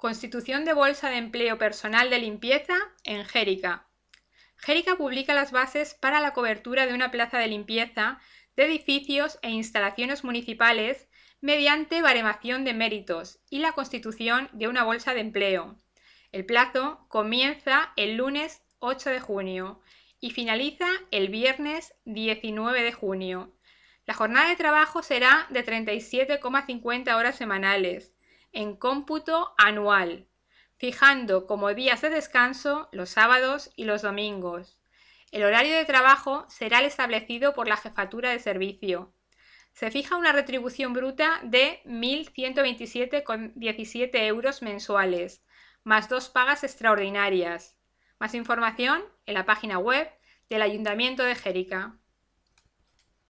Constitución de Bolsa de Empleo Personal de Limpieza en Jérica. Jérica publica las bases para la cobertura de una plaza de limpieza de edificios e instalaciones municipales mediante baremación de méritos y la constitución de una bolsa de empleo. El plazo comienza el lunes 8 de junio y finaliza el viernes 19 de junio. La jornada de trabajo será de 37,50 horas semanales en cómputo anual, fijando como días de descanso los sábados y los domingos. El horario de trabajo será el establecido por la jefatura de servicio. Se fija una retribución bruta de 1.127,17 euros mensuales, más dos pagas extraordinarias. Más información en la página web del Ayuntamiento de Jérica.